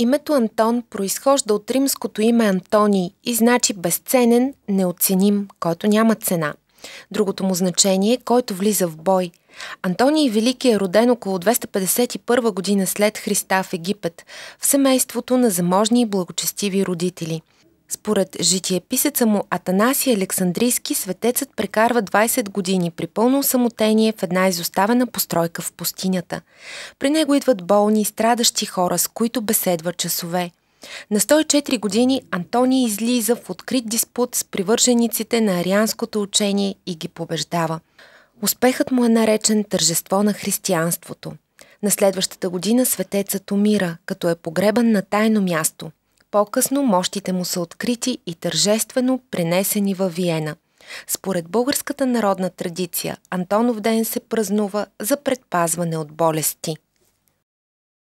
Името Антон произхожда от римското име Антони и значи безценен, неоценим, който няма цена. Другото му значение е който влиза в бой. Антоний Велики е роден около 251 година след Христа в Египет, в семейството на заможни и благочестиви родители – според житиеписеца му Атанаси Александрийски, светецът прекарва 20 години при пълно самотение в една изоставена постройка в пустинята. При него идват болни и страдащи хора, с които беседва часове. На 104 години Антоний излиза в открит диспут с привържениците на арианското учение и ги побеждава. Успехът му е наречен тържество на християнството. На следващата година светецът умира, като е погребан на тайно място – по-късно мощите му са открити и тържествено пренесени във Виена. Според българската народна традиция, Антонов ден се празнува за предпазване от болести.